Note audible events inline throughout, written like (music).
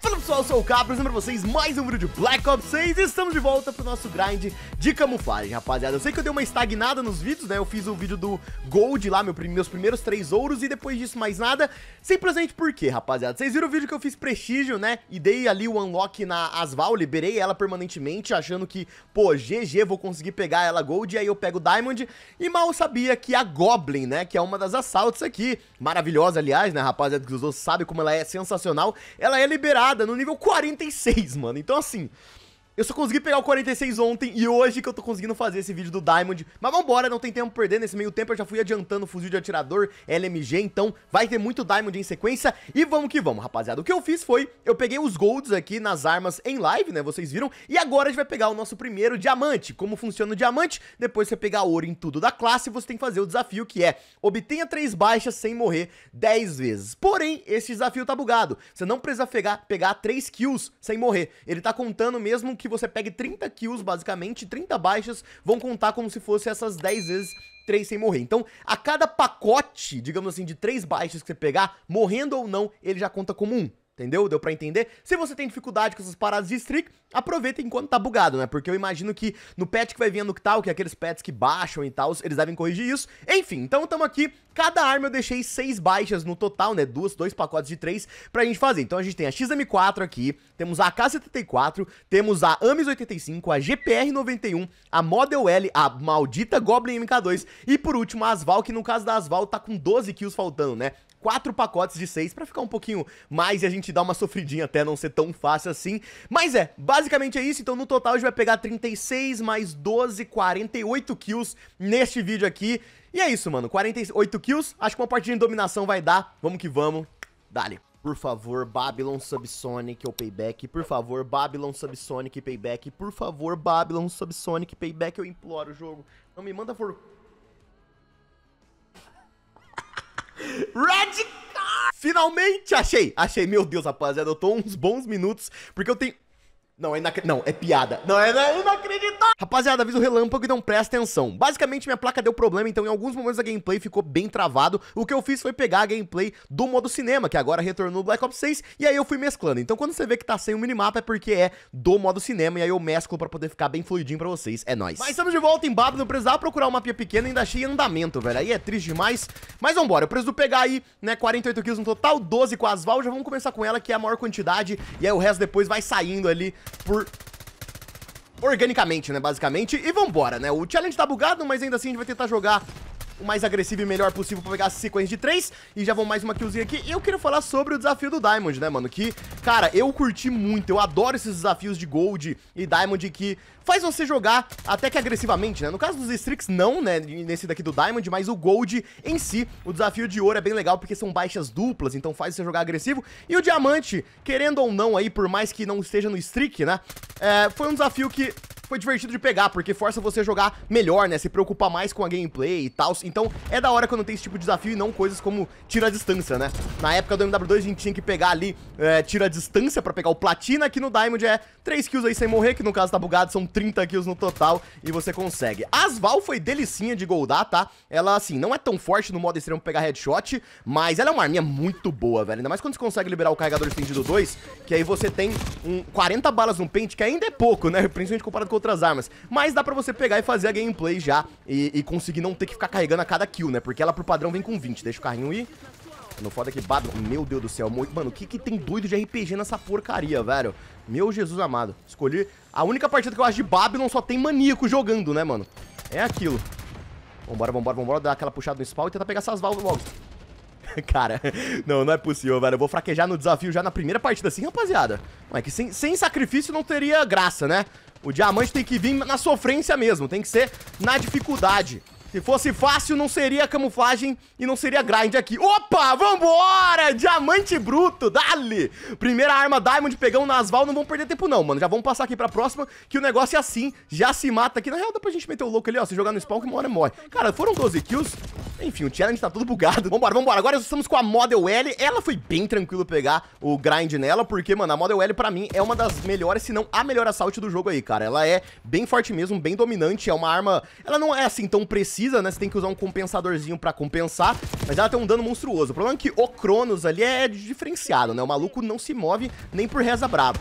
Fala pessoal, eu sou o Capros, pra vocês mais um vídeo de Black Ops 6 e estamos de volta pro nosso grind de camuflagem, rapaziada. Eu sei que eu dei uma estagnada nos vídeos, né? Eu fiz o vídeo do Gold lá, meu, meus primeiros três ouros e depois disso mais nada. Simplesmente por quê, rapaziada? Vocês viram o vídeo que eu fiz Prestígio, né? E dei ali o unlock na Asval, liberei ela permanentemente, achando que, pô, GG, vou conseguir pegar ela Gold e aí eu pego Diamond. E mal sabia que a Goblin, né? Que é uma das assaltos aqui, maravilhosa aliás, né, rapaziada? Que usou sabe sabem como ela é sensacional. Ela é liberada no nível 46, mano. Então, assim, eu só consegui pegar o 46 ontem e hoje que eu tô conseguindo fazer esse vídeo do Diamond. Mas vambora, não tem tempo perdendo perder. Nesse meio tempo eu já fui adiantando o fuzil de atirador LMG, então vai ter muito Diamond em sequência. E vamos que vamos, rapaziada. O que eu fiz foi, eu peguei os golds aqui nas armas em live, né, vocês viram. E agora a gente vai pegar o nosso primeiro diamante. Como funciona o diamante? Depois você pegar ouro em tudo da classe, você tem que fazer o desafio que é obtenha três baixas sem morrer 10 vezes. Porém, esse desafio tá bugado. Você não precisa pegar, pegar 3 kills sem morrer. Ele tá contando mesmo que você pegue 30 kills, basicamente, 30 baixas vão contar como se fosse essas 10 vezes 3 sem morrer. Então, a cada pacote, digamos assim, de 3 baixas que você pegar, morrendo ou não, ele já conta como 1. Entendeu? Deu para entender? Se você tem dificuldade com essas paradas de streak, aproveita enquanto tá bugado, né? Porque eu imagino que no patch que vai vindo que tal, que é aqueles pets que baixam e tal, eles devem corrigir isso. Enfim, então estamos aqui. Cada arma eu deixei seis baixas no total, né? Duas, dois pacotes de três pra gente fazer. Então a gente tem a XM4 aqui, temos a AK-74, temos a AMIS 85, a GPR-91, a Model L, a maldita Goblin MK2 e por último a Asval, que no caso da Asval tá com 12 kills faltando, né? quatro pacotes de seis para ficar um pouquinho mais e a gente dar uma sofridinha até não ser tão fácil assim. Mas é, basicamente é isso. Então no total a gente vai pegar 36 mais 12, 48 kills neste vídeo aqui. E é isso, mano. 48 kills. Acho que uma partida de dominação vai dar. Vamos que vamos. Dale. Por favor, Babylon Subsonic ou Payback. Por favor, Babylon Subsonic Payback. Por favor, Babylon Subsonic Payback. Eu imploro o jogo. Não me manda for Red Finalmente achei! Achei, meu Deus, rapaziada, eu tô uns bons minutos, porque eu tenho não, é inac... Não, é piada. Não, é, é inacreditável. Rapaziada, aviso o relâmpago e não presta atenção. Basicamente, minha placa deu problema, então em alguns momentos a gameplay ficou bem travado. O que eu fiz foi pegar a gameplay do modo cinema, que agora retornou Black Ops 6, e aí eu fui mesclando. Então quando você vê que tá sem o minimapa é porque é do modo cinema, e aí eu mesclo pra poder ficar bem fluidinho pra vocês. É nóis. Mas estamos de volta em Babylon, precisava procurar uma pia pequena, ainda achei andamento, velho. Aí é triste demais. Mas vambora, eu preciso pegar aí, né, 48 kills no total, 12 com a Asval, já vamos começar com ela, que é a maior quantidade, e aí o resto depois vai saindo ali por organicamente, né, basicamente. E vambora, né? O challenge tá bugado, mas ainda assim a gente vai tentar jogar o mais agressivo e melhor possível pra pegar a sequência de três. E já vão mais uma killzinha aqui. E eu quero falar sobre o desafio do Diamond, né, mano? Que, cara, eu curti muito. Eu adoro esses desafios de Gold e Diamond que faz você jogar até que agressivamente, né? No caso dos Strix, não, né? Nesse daqui do Diamond, mas o Gold em si, o desafio de ouro é bem legal porque são baixas duplas, então faz você jogar agressivo. E o diamante, querendo ou não aí, por mais que não esteja no streak, né? É, foi um desafio que foi divertido de pegar, porque força você a jogar melhor, né? Se preocupar mais com a gameplay e tal. Então, é da hora quando tem esse tipo de desafio e não coisas como tira a distância, né? Na época do MW2, a gente tinha que pegar ali, é, tira a distância pra pegar o platina. Aqui no Diamond é 3 kills aí sem morrer, que no caso tá bugado, são 30 kills no total e você consegue. Asval foi delicinha de goldar, tá? Ela, assim, não é tão forte no modo extremo pegar headshot, mas ela é uma arminha muito boa, velho. Ainda mais quando você consegue liberar o carregador estendido 2, que aí você tem um 40 balas no pente, que ainda é pouco, né? (laughs) Principalmente comparado com outras armas. Mas dá pra você pegar e fazer a gameplay já e, e conseguir não ter que ficar carregando a cada kill, né? Porque ela, pro padrão, vem com 20. Deixa o carrinho ir. No foda é que bado meu Deus do céu, mano, o que que tem doido de RPG nessa porcaria, velho? Meu Jesus amado, escolhi... A única partida que eu acho de Babylon só tem maníaco jogando, né, mano? É aquilo. Vambora, vambora, vambora, dar aquela puxada no spawn e tentar pegar essas válvulas logo. (laughs) Cara, não, não é possível, velho. Eu vou fraquejar no desafio já na primeira partida assim, rapaziada. Mas é que sem, sem sacrifício não teria graça, né? O diamante tem que vir na sofrência mesmo, tem que ser na dificuldade. Se fosse fácil, não seria camuflagem e não seria grind aqui. Opa, vambora! Diamante bruto, dale! Primeira arma Diamond, pegamos na Asval, não vamos perder tempo não, mano. Já vamos passar aqui pra próxima, que o negócio é assim, já se mata aqui. Na real, dá pra gente meter o louco ali, ó, se jogar no spawn que uma hora morre. Cara, foram 12 kills, enfim, o challenge tá tudo bugado. Vambora, vambora. Agora estamos com a Model L. Ela foi bem tranquilo pegar o grind nela, porque, mano, a Model L pra mim é uma das melhores, se não a melhor assalto do jogo aí, cara. Ela é bem forte mesmo, bem dominante, é uma arma... Ela não é assim tão precisa precisa, né? Você tem que usar um compensadorzinho pra compensar, mas ela tem um dano monstruoso. O problema é que o Cronos ali é diferenciado, né? O maluco não se move nem por reza braba.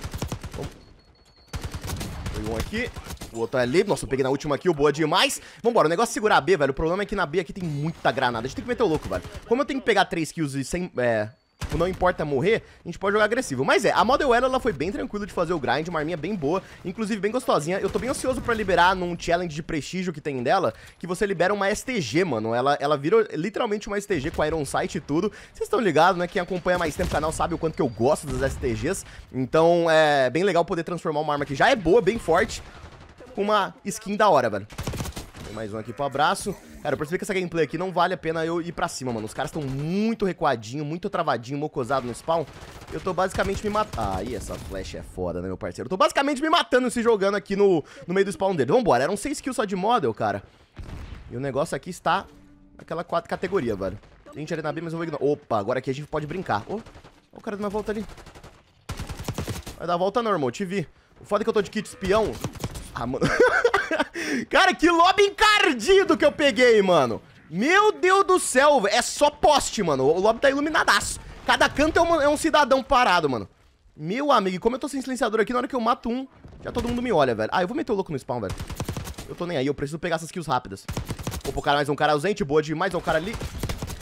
Foi um aqui. O outro é ali. Nossa, eu peguei na última kill. Boa demais. Vambora. O negócio é segurar a B, velho. O problema é que na B aqui tem muita granada. A gente tem que meter o louco, velho. Como eu tenho que pegar 3 kills e sem... É... Tipo, não importa morrer, a gente pode jogar agressivo. Mas é, a Model L, ela foi bem tranquila de fazer o grind, uma arminha bem boa, inclusive bem gostosinha. Eu tô bem ansioso pra liberar num challenge de prestígio que tem dela, que você libera uma STG, mano. Ela, ela vira literalmente uma STG com a Iron Sight e tudo. Vocês estão ligados, né? Quem acompanha mais tempo o canal sabe o quanto que eu gosto das STGs. Então, é bem legal poder transformar uma arma que já é boa, bem forte, com uma skin da hora, velho. Tem mais um aqui pro abraço. Cara, eu percebi que essa gameplay aqui não vale a pena eu ir pra cima, mano. Os caras estão muito recuadinho, muito travadinho, mocosado no spawn. Eu tô basicamente me matando. Ah, e essa flecha é foda, né, meu parceiro? Eu tô basicamente me matando se jogando aqui no, no meio do spawn dele. Vambora, eram 6 kills só de model, cara. E o negócio aqui está naquela quatro categoria, velho. Tem gente ali na B, mas eu vou ignorar. Opa, agora aqui a gente pode brincar. Ô, oh, o cara dando uma volta ali. Vai dar a volta normal, te vi. O foda é que eu tô de kit espião. Ah, mano. (laughs) cara, que lobby encardido que eu peguei, mano. Meu Deus do céu, é só poste, mano. O lobby tá iluminadaço. Cada canto é um, é um cidadão parado, mano. Meu amigo, como eu tô sem silenciador aqui, na hora que eu mato um, já todo mundo me olha, velho. Ah, eu vou meter o louco no spawn, velho. Eu tô nem aí, eu preciso pegar essas kills rápidas. Opa, cara, mais um cara ausente, boa de mais um cara ali.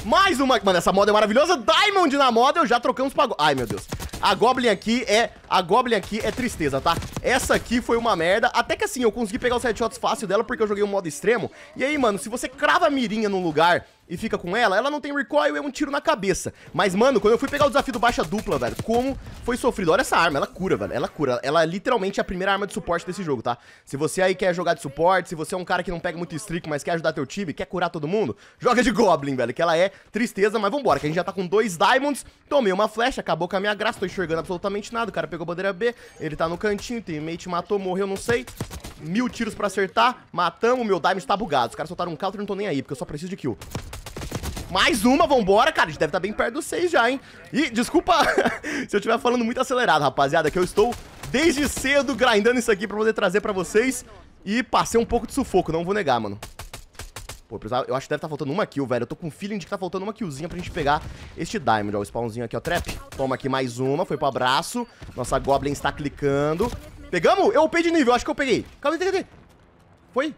Mais uma... Mano, essa moda é maravilhosa. Diamond na moda, eu já trocamos pra... Ai, meu Deus. A Goblin aqui é... A Goblin aqui é tristeza, tá? Essa aqui foi uma merda. Até que assim, eu consegui pegar os headshots fácil dela porque eu joguei o um modo extremo. E aí, mano, se você crava a mirinha num lugar e fica com ela, ela não tem recoil, é um tiro na cabeça. Mas, mano, quando eu fui pegar o desafio do baixa dupla, velho, como foi sofrido. Olha essa arma, ela cura, velho, ela cura. Ela é literalmente a primeira arma de suporte desse jogo, tá? Se você aí quer jogar de suporte, se você é um cara que não pega muito streak, mas quer ajudar teu time, quer curar todo mundo, joga de Goblin, velho, que ela é tristeza, mas vambora, que a gente já tá com dois Diamonds, tomei uma flecha, acabou com a minha graça, tô enxergando absolutamente nada, o cara pegou a bandeira B, ele tá no cantinho, teammate matou, morreu, não sei, mil tiros pra acertar, matamos, meu Diamond tá bugado, os caras soltaram um counter, não tô nem aí, porque eu só preciso de kill. Mais uma, vambora, cara. A gente deve estar tá bem perto dos seis já, hein? E desculpa (laughs) se eu estiver falando muito acelerado, rapaziada, que eu estou desde cedo grindando isso aqui pra poder trazer pra vocês. E passei um pouco de sufoco, não vou negar, mano. Pô, eu, precisava... eu acho que deve estar tá faltando uma kill, velho. Eu tô com um feeling de que tá faltando uma killzinha pra gente pegar este Diamond, ó. O spawnzinho aqui, ó. Trap. Toma aqui mais uma. Foi pro abraço. Nossa Goblin está clicando. Pegamos? Eu upei de nível. Acho que eu peguei. Calma aí, cadê? Foi?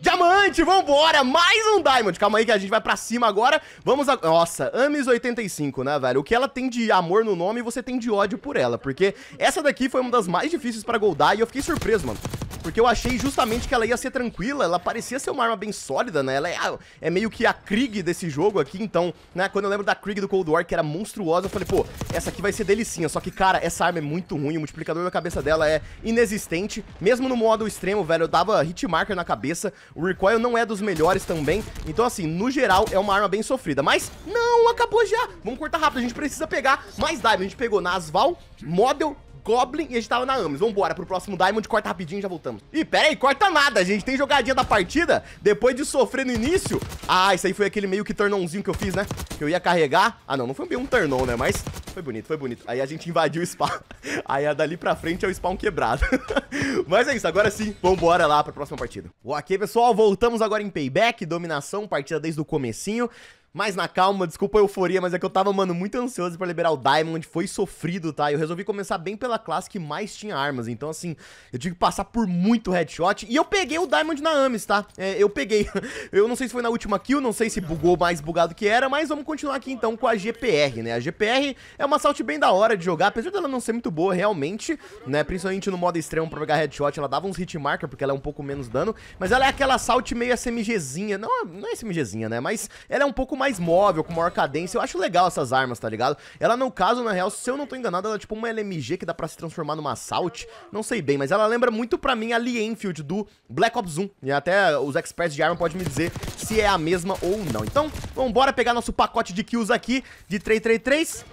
Diamante, vambora! Mais um Diamond. Calma aí que a gente vai pra cima agora. Vamos a... Nossa, Amis 85, né, velho? O que ela tem de amor no nome, você tem de ódio por ela. Porque essa daqui foi uma das mais difíceis pra goldar e eu fiquei surpreso, mano. Porque eu achei justamente que ela ia ser tranquila, ela parecia ser uma arma bem sólida, né? Ela é, é meio que a Krieg desse jogo aqui, então, né? Quando eu lembro da Krieg do Cold War, que era monstruosa, eu falei, pô, essa aqui vai ser delicinha. Só que, cara, essa arma é muito ruim, o multiplicador na cabeça dela é inexistente. Mesmo no modo extremo, velho, eu dava hit marker na cabeça. O recoil não é dos melhores também. Então, assim, no geral, é uma arma bem sofrida. Mas, não, acabou já. Vamos cortar rápido, a gente precisa pegar mais dive. A gente pegou Nasval, Model, Goblin e a gente tava na Ames. Vambora pro próximo Diamond, corta rapidinho e já voltamos. Ih, pera aí, corta nada, gente. Tem jogadinha da partida, depois de sofrer no início. Ah, isso aí foi aquele meio que turnãozinho que eu fiz, né? Que eu ia carregar. Ah, não, não foi meio um turnão, né? Mas foi bonito, foi bonito. Aí a gente invadiu o spawn. (laughs) Aí a é dali pra frente é o spawn quebrado. (laughs) Mas é isso, agora sim, vambora lá pra próxima partida. Ok, pessoal, voltamos agora em Payback, dominação, partida desde o comecinho. Mas na calma, desculpa a euforia, mas é que eu tava, mano, muito ansioso para liberar o Diamond, foi sofrido, tá? Eu resolvi começar bem pela classe que mais tinha armas, então assim, eu tive que passar por muito headshot, e eu peguei o Diamond na Amis, tá? É, eu peguei, (laughs) eu não sei se foi na última kill, não sei se bugou mais bugado que era, mas vamos continuar aqui então com a GPR, né? A GPR é uma assault bem da hora de jogar, apesar dela não ser muito boa realmente, né? Principalmente no modo extremo pra pegar headshot, ela dava uns hitmarker porque ela é um pouco menos dano, mas ela é aquela assault meio SMGzinha, não, não é SMGzinha, né? Mas ela é um pouco mais móvel, com maior cadência. Eu acho legal essas armas, tá ligado? Ela, no caso, na real, se eu não tô enganado, ela é tipo uma LMG que dá pra se transformar numa Assault. Não sei bem, mas ela lembra muito pra mim a Lee Enfield do Black Ops 1. E até os experts de arma podem me dizer se é a mesma ou não. Então, vambora pegar nosso pacote de kills aqui de 333.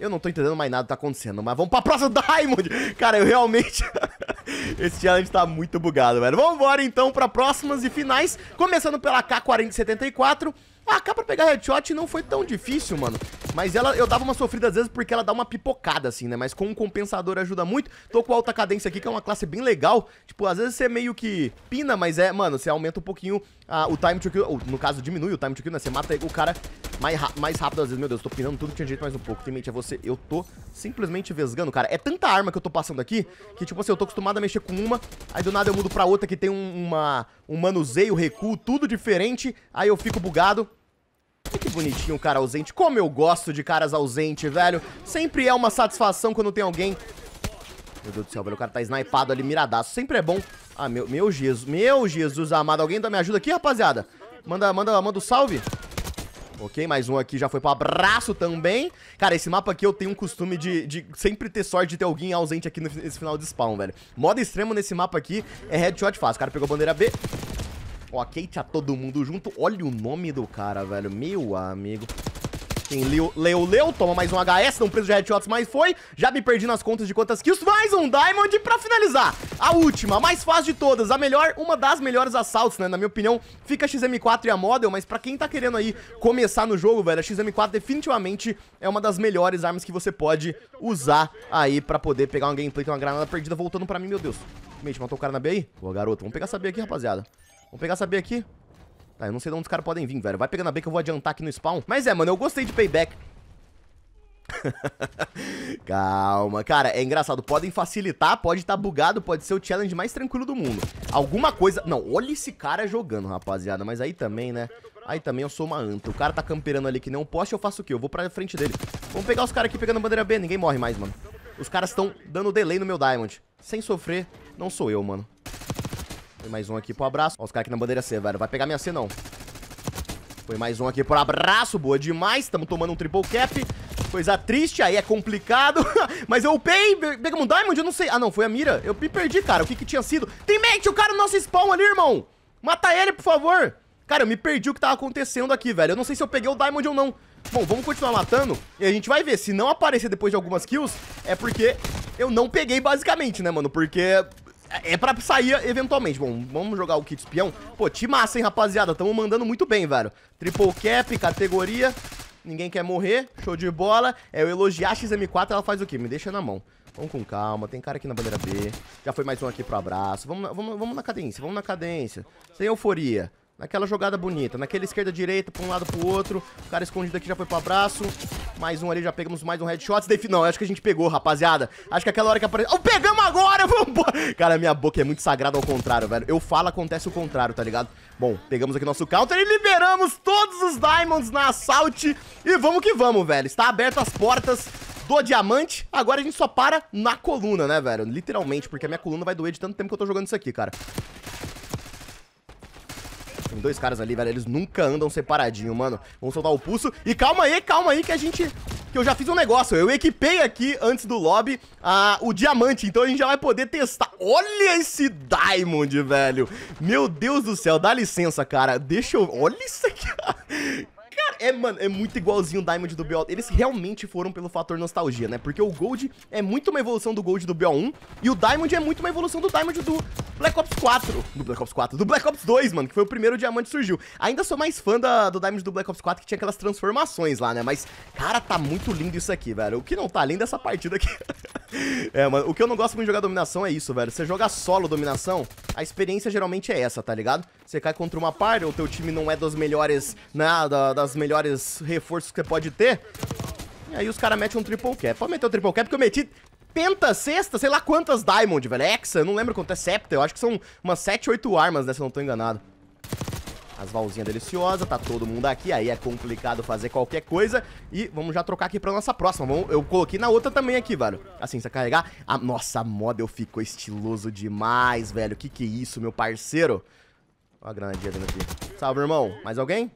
Eu não tô entendendo mais nada que tá acontecendo, mas vamos pra próxima (laughs) Diamond! Cara, eu realmente... (laughs) Esse challenge tá muito bugado, velho. Vambora, então, pra próximas e finais. Começando pela K4074. A ah, AK pra pegar headshot não foi tão difícil, mano. Mas ela, eu dava uma sofrida às vezes porque ela dá uma pipocada, assim, né? Mas com um compensador ajuda muito. Tô com alta cadência aqui, que é uma classe bem legal. Tipo, às vezes você meio que pina, mas é, mano, você aumenta um pouquinho ah, o time to kill. Ou, no caso, diminui o time to kill, né? Você mata o cara mais, mais rápido às vezes. Meu Deus, tô pinando tudo que tinha jeito mais um pouco. tem mente a é você. Eu tô simplesmente vesgando, cara. É tanta arma que eu tô passando aqui, que tipo assim, eu tô acostumado a mexer com uma, aí do nada eu mudo pra outra que tem um, uma, um manuseio, recuo, tudo diferente. Aí eu fico bugado. que bonitinho o cara ausente. Como eu gosto de caras ausente, velho. Sempre é uma satisfação quando tem alguém... Meu Deus do céu, velho. O cara tá snipado ali, miradaço. Sempre é bom. Ah, meu, meu Jesus. Meu Jesus amado. Alguém dá me ajuda aqui, rapaziada? Manda, manda, manda o um salve. Ok, mais um aqui já foi pro abraço também. Cara, esse mapa aqui eu tenho um costume de, de sempre ter sorte de ter alguém ausente aqui nesse final de spawn, velho. Modo extremo nesse mapa aqui é headshot fácil. O cara pegou a bandeira B. Ok, tinha todo mundo junto. Olha o nome do cara, velho. Meu amigo. Tem assim, Leo, Leo, Leo, toma mais um HS, não preso de headshots, mas foi. Já me perdi nas contas de quantas kills, mais um Diamond pra finalizar. A última, a mais fácil de todas, a melhor, uma das melhores assaltos, né? Na minha opinião, fica a XM4 e a Model, mas pra quem tá querendo aí começar no jogo, velho, a XM4 definitivamente é uma das melhores armas que você pode usar aí pra poder pegar um gameplay, tem uma granada perdida voltando pra mim, meu Deus. Mate, matou o cara na B aí? Boa, garoto, vamos pegar essa B aqui, rapaziada. Vamos pegar essa B aqui. Tá, eu não sei de onde os caras podem vir, velho. Vai pegando a B que eu vou adiantar aqui no spawn. Mas é, mano, eu gostei de payback. (laughs) Calma, cara, é engraçado Podem facilitar, pode estar tá bugado Pode ser o challenge mais tranquilo do mundo Alguma coisa... Não, olha esse cara jogando, rapaziada Mas aí também, né Aí também eu sou uma anta O cara tá camperando ali que nem um poste Eu faço o quê? Eu vou pra frente dele Vamos pegar os caras aqui pegando a bandeira B Ninguém morre mais, mano Os caras estão dando delay no meu Diamond Sem sofrer, não sou eu, mano foi mais um aqui pro abraço. Ó, os caras aqui na bandeira C, velho. Vai pegar minha C, não. Foi mais um aqui pro abraço. Boa demais. Tamo tomando um triple cap. Coisa triste, aí é complicado. (laughs) Mas eu upei, pegamos um diamond, eu não sei. Ah, não, foi a mira. Eu me perdi, cara. O que que tinha sido? Tem mate, o cara no nosso spawn ali, irmão. Mata ele, por favor. Cara, eu me perdi o que tava acontecendo aqui, velho. Eu não sei se eu peguei o diamond ou não. Bom, vamos continuar matando e a gente vai ver. Se não aparecer depois de algumas kills, é porque eu não peguei basicamente, né, mano? Porque é pra sair eventualmente. Bom, vamos jogar o kit espião. Pô, time massa, hein, rapaziada. Tamo mandando muito bem, velho. Triple cap, categoria. Ninguém quer morrer. Show de bola. É, o elogiar a XM4, ela faz o quê? Me deixa na mão. Vamos com calma, tem cara aqui na bandeira B. Já foi mais um aqui pro abraço. Vamos, vamos, vamos na cadência, vamos na cadência. Sem euforia. Naquela jogada bonita. Naquela esquerda-direita, pra um lado pro outro. O cara escondido aqui já foi pro abraço. Mais um ali, já pegamos mais um headshot. não, acho que a gente pegou, rapaziada. Acho que aquela hora que apareceu... Oh, pegamos agora, (laughs) vambora! Cara, minha boca é muito sagrada ao contrário, velho. Eu falo, acontece o contrário, tá ligado? Bom, pegamos aqui nosso counter e liberamos todos os diamonds na assault. E vamos que vamos, velho. Está aberto as portas do diamante, agora a gente só para na coluna, né, velho? Literalmente, porque a minha coluna vai doer de tanto tempo que eu tô jogando isso aqui, cara. Tem dois caras ali, velho. Eles nunca andam separadinho, mano. Vamos soltar o pulso. E calma aí, calma aí, que a gente... Que eu já fiz um negócio. Eu equipei aqui, antes do lobby, a... o diamante. Então a gente já vai poder testar. Olha esse Diamond, velho. Meu Deus do céu. Dá licença, cara. Deixa eu... Olha isso aqui. (laughs) é, mano, é muito igualzinho o Diamond do BO. Eles realmente foram pelo fator nostalgia, né? Porque o Gold é muito uma evolução do Gold do BO1 e o Diamond é muito uma evolução do Diamond do Black Ops 4. Do Black Ops 4. Do Black Ops 2, mano, que foi o primeiro diamante que surgiu. Ainda sou mais fã da, do Diamond do Black Ops 4, que tinha aquelas transformações lá, né? Mas, cara, tá muito lindo isso aqui, velho. O que não tá lindo é essa partida aqui. (laughs) é, mano, o que eu não gosto muito de jogar dominação é isso, velho. Você jogar solo dominação, a experiência geralmente é essa, tá ligado? Você cai contra uma par, o teu time não é das melhores, né, das melhores melhores reforços que você pode ter. E aí os caras metem um triple cap. Pode meter o um triple cap, porque eu meti penta, sexta, sei lá quantas diamond, velho. hexa, eu não lembro quanto é septa. Eu acho que são umas 7, 8 armas, né, se eu não tô enganado. As valzinhas deliciosas, tá todo mundo aqui, aí é complicado fazer qualquer coisa. E vamos já trocar aqui pra nossa próxima. Vamos, eu coloquei na outra também aqui, velho. Assim, se carregar... A, nossa, a model ficou estiloso demais, velho. Que que é isso, meu parceiro? Olha a granadinha vindo aqui. Salve, irmão. Mais alguém?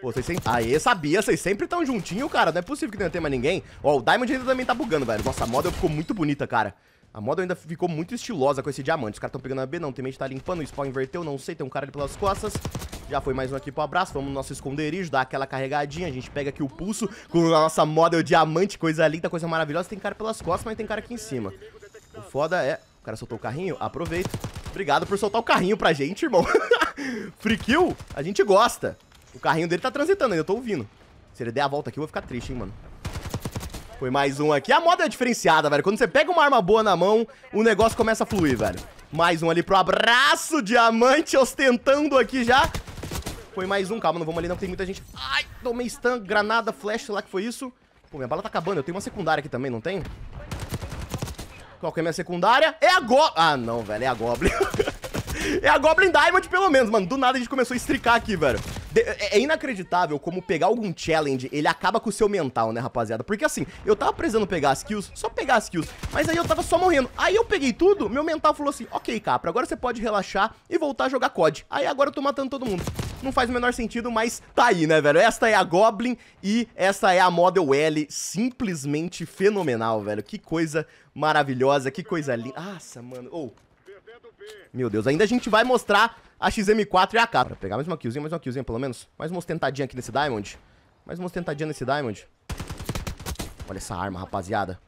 Pô, vocês sempre... Aê, sabia, vocês sempre tão juntinho, cara. Não é possível que não tenha mais ninguém. Ó, o Diamond ainda também tá bugando, velho. Nossa, a moda ficou muito bonita, cara. A moda ainda ficou muito estilosa com esse diamante. Os caras estão pegando a B, não. Tem mente tá limpando, o spawn inverteu, não sei. Tem um cara ali pelas costas. Já foi mais um aqui pro abraço. Vamos no nosso esconderijo, dá aquela carregadinha. A gente pega aqui o pulso com a nossa moda, o diamante, coisa linda, coisa maravilhosa. Tem cara pelas costas, mas tem cara aqui em cima. O foda é... O cara soltou o carrinho? Aproveita. Obrigado por soltar o carrinho pra gente, irmão. (laughs) Free kill? A gente gosta. O carrinho dele tá transitando ainda, eu tô ouvindo. Se ele der a volta aqui, eu vou ficar triste, hein, mano. Foi mais um aqui. A moda é diferenciada, velho. Quando você pega uma arma boa na mão, o negócio começa a fluir, velho. Mais um ali pro abraço, diamante ostentando aqui já. Foi mais um, calma, não vamos ali não, tem muita gente. Ai, tomei stun, granada, flash, sei lá que foi isso. Pô, minha bala tá acabando, eu tenho uma secundária aqui também, não tem? Qual que é minha secundária? É a Goblin. Ah, não, velho, é a Goblin. (laughs) é a Goblin Diamond, pelo menos, mano. Do nada a gente começou a estricar aqui, velho. É, é inacreditável como pegar algum challenge, ele acaba com o seu mental, né, rapaziada? Porque assim, eu tava precisando pegar as kills, só pegar as kills, mas aí eu tava só morrendo. Aí eu peguei tudo, meu mental falou assim, ok, Capra, agora você pode relaxar e voltar a jogar COD. Aí agora eu tô matando todo mundo. Não faz o menor sentido, mas tá aí, né, velho? Esta é a Goblin e essa é a Model L, simplesmente fenomenal, velho. Que coisa maravilhosa, que coisa linda. Nossa, mano, ou... Oh. Meu Deus, ainda a gente vai mostrar a XM4 e a AK. Bora pegar mais uma killzinha, mais uma killzinha pelo menos. Mais uma ostentadinha aqui nesse Diamond. Mais uma ostentadinha nesse Diamond. Olha essa arma, rapaziada.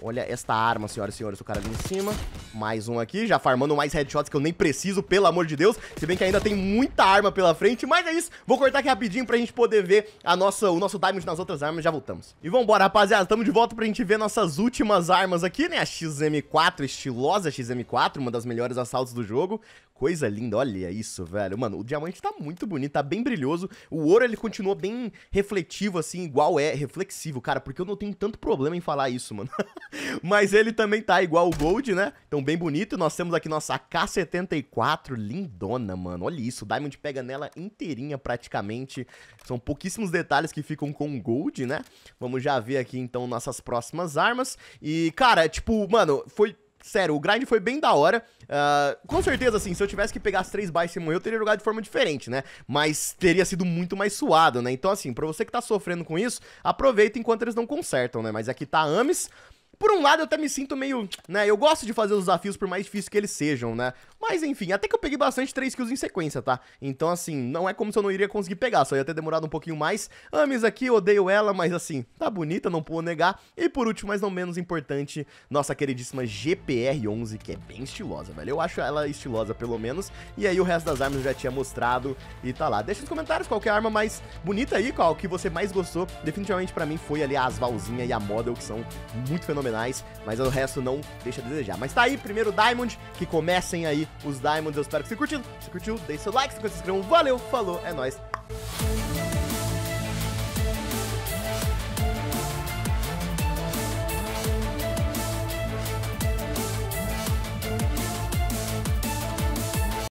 Olha esta arma, senhoras e senhores. O cara ali em cima. Mais um aqui, já farmando mais headshots que eu nem preciso, pelo amor de Deus. Se bem que ainda tem muita arma pela frente, mas é isso. Vou cortar aqui rapidinho pra gente poder ver a nossa, o nosso diamond nas outras armas, já voltamos. E vambora, rapaziada, estamos de volta pra gente ver nossas últimas armas aqui, né? A XM4, estilosa XM4, uma das melhores assaltos do jogo. Coisa linda, olha isso, velho. Mano, o diamante tá muito bonito, tá bem brilhoso. O ouro, ele continua bem refletivo, assim, igual é reflexivo, cara, porque eu não tenho tanto problema em falar isso, mano. (laughs) mas ele também tá igual o gold, né? Então, bem bonito. Nós temos aqui nossa K74, lindona, mano. Olha isso, o Diamond pega nela inteirinha praticamente. São pouquíssimos detalhes que ficam com Gold, né? Vamos já ver aqui, então, nossas próximas armas. E, cara, tipo, mano, foi Sério, o grind foi bem da hora. Uh, com certeza, assim, se eu tivesse que pegar as três baixas e morrer, eu teria jogado de forma diferente, né? Mas teria sido muito mais suado, né? Então, assim, pra você que tá sofrendo com isso, aproveita enquanto eles não consertam, né? Mas aqui tá Ames, por um lado, eu até me sinto meio, né, eu gosto de fazer os desafios por mais difíceis que eles sejam, né? Mas enfim, até que eu peguei bastante 3 kills em sequência, tá? Então assim, não é como se eu não iria conseguir pegar, só ia ter demorado um pouquinho mais. Amis aqui, odeio ela, mas assim, tá bonita, não pude negar. E por último, mas não menos importante, nossa queridíssima GPR-11, que é bem estilosa, velho. Eu acho ela estilosa, pelo menos. E aí o resto das armas eu já tinha mostrado e tá lá. Deixa nos comentários qual é a arma mais bonita aí, qual que você mais gostou. Definitivamente pra mim foi ali a Asvalzinha e a Model, que são muito fenomenais fenomenais, mas o resto não deixa a desejar. Mas tá aí, primeiro Diamond, que comecem aí os Diamonds. Eu espero que você curtindo. Se curtiu, deixe seu like, se inscreva. Valeu, falou, é nóis.